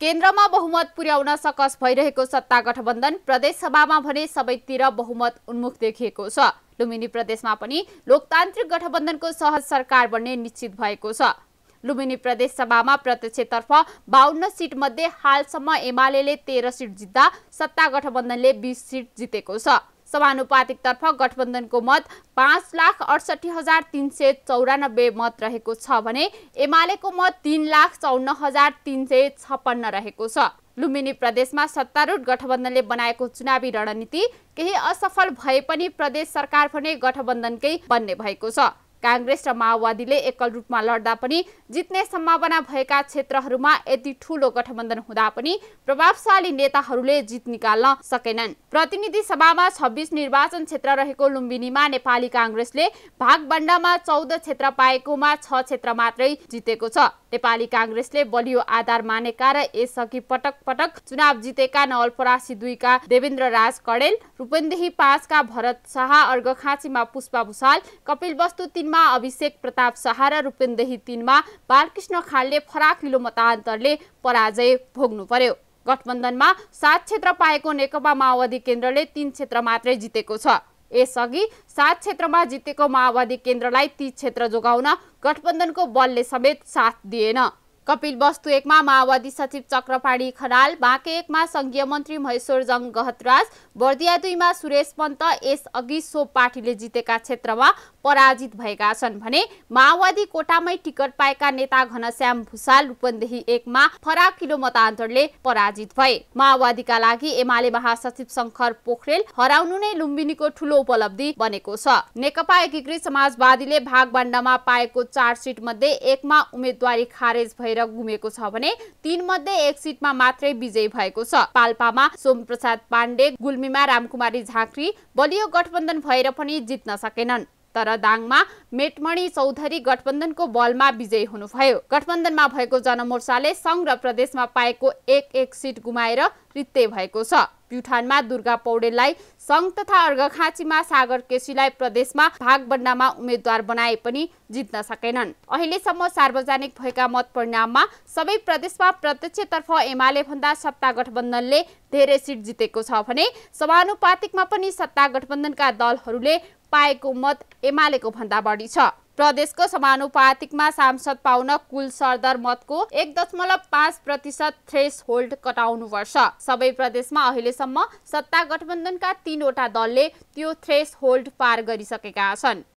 केन्द्रमा बहुमत पुर्याउन सकस भइरहेको सत्ता गठबन्धन प्रदेशसभामा भने सबैतिर बहुमत उन्मुख देखिएको छ लुम्बिनी प्रदेशमा पनि लोकतान्त्रिक गठबन्धनको सहज सरकार बन्ने निश्चित भएको छ लुम्बिनी प्रदेशसभामा प्रत्यक्षतर्फ बाहन्न सिटमध्ये हालसम्म एमाले तेह्र सिट जित्दा सत्ता गठबन्धनले बिस सिट जितेको छ समानुपातिकतर्फ गठबन्धनको मत पाँच लाख अडसठी हजार तिन सय चौरानब्बे मत रहेको छ भने एमालेको मत तिन लाख चौन्न हजार तिन सय छप्पन्न रहेको छ लुम्बिनी प्रदेशमा सत्तारूढ गठबन्धनले बनाएको चुनावी रणनीति केही असफल भए पनि प्रदेश सरकार भने गठबन्धनकै बन्ने भएको छ काङ्ग्रेस र माओवादीले एकल रूपमा लड्दा पनि जित्ने सम्भावना भएका क्षेत्रहरूमा यति ठूलो गठबन्धन हुँदा पनि प्रभावशाली नेताहरूले जित निकाल्न सकेनन् प्रतिनिधि सभामा छब्बिस निर्वाचन क्षेत्र रहेको लुम्बिनीमा नेपाली काङ्ग्रेसले भागबण्डामा चौध क्षेत्र पाएकोमा छ क्षेत्र मात्रै जितेको छ नेपाली काङ्ग्रेसले बलियो आधार मानेका र यसअघि पटक पटक चुनाव जितेका नवलपरासी दुईका देवेन्द्र राज कडेल रूपेन्देही पाँचका भरत शाह अर्घखाँचीमा पुष्पा भूषाल कपिल वस्तु तिनमा एकमा अभिषेक प्रताप शाह र रूपेन्देही तिनमा बालकृष्ण खालले फराकिलो मतान्तरले पराजय भोग्नु पर्यो गठबन्धनमा सात क्षेत्र पाएको नेकपा माओवादी केन्द्रले तीन क्षेत्र मात्रै जितेको छ यसअघि सात क्षेत्रमा जितेको माओवादी केन्द्रलाई ती क्षेत्र जोगाउन गठबन्धनको बलले समेत साथ दिएन कपिल वस्तु एकमा माओवादी सचिव चक्रपाणी खनाल बाँके एकमा संघीय मन्त्री महेश्वर जङ गहतराज बर्दिया दुईमा सुरेश पन्त अघि सो पार्टीले जितेका क्षेत्रमा पराजित भएका छन् भने माओवादी कोटामै टिकट पाएका नेता घनश्याम भूषाल रूपन्देही एकमा फराकिलो मतान्तरले पराजित भए माओवादीका लागि एमाले महासचिव शङ्कर पोखरेल हराउनु नै लुम्बिनीको ठूलो उपलब्धि बनेको छ नेकपा एकीकृत समाजवादीले भागबण्डामा पाएको चार सिट मध्ये एकमा उम्मेद्वारी खारेज भए भएर गुमेको छ भने तीन मध्ये एक सिटमा मात्रै विजयी भएको छ पाल्पामा सोमप्रसाद पाण्डे गुल्मीमा रामकुमारी झाँक्री बलियो गठबन्धन भएर पनि जित्न सकेनन् तर दाङमा मेटमणि चौधरी गठबन्धनको बलमा विजय हुनुभयो गठबन्धनमा भएको जनमोर्चाले सङ्घ र प्रदेशमा पाएको एक एक सिट गुमाएर रित्ते भएको छ प्युठानमा दुर्गा पौडेललाई सङ्घ तथा अर्घखाँचीमा सागर केसीलाई प्रदेशमा भागबन्डामा उम्मेद्वार बनाए पनि जित्न सकेनन् अहिलेसम्म सार्वजनिक भएका मत परिणाममा सबै प्रदेशमा प्रत्यक्षतर्फ एमाले भन्दा सत्ता गठबन्धनले धेरै सिट जितेको छ भने समानुपातिकमा पनि सत्ता गठबन्धनका दलहरूले पाएको मत एमालेको भन्दा बढी छ प्रदेशको समानुपातिकमा सांसद पाउन कुल सरदर मतको एक दशमलव पाँच प्रतिशत थ्रेस होल्ड कटाउनुपर्छ सबै प्रदेशमा अहिलेसम्म सत्ता गठबन्धनका तीनवटा दलले त्यो थ्रेस होल्ड पार गरिसकेका छन्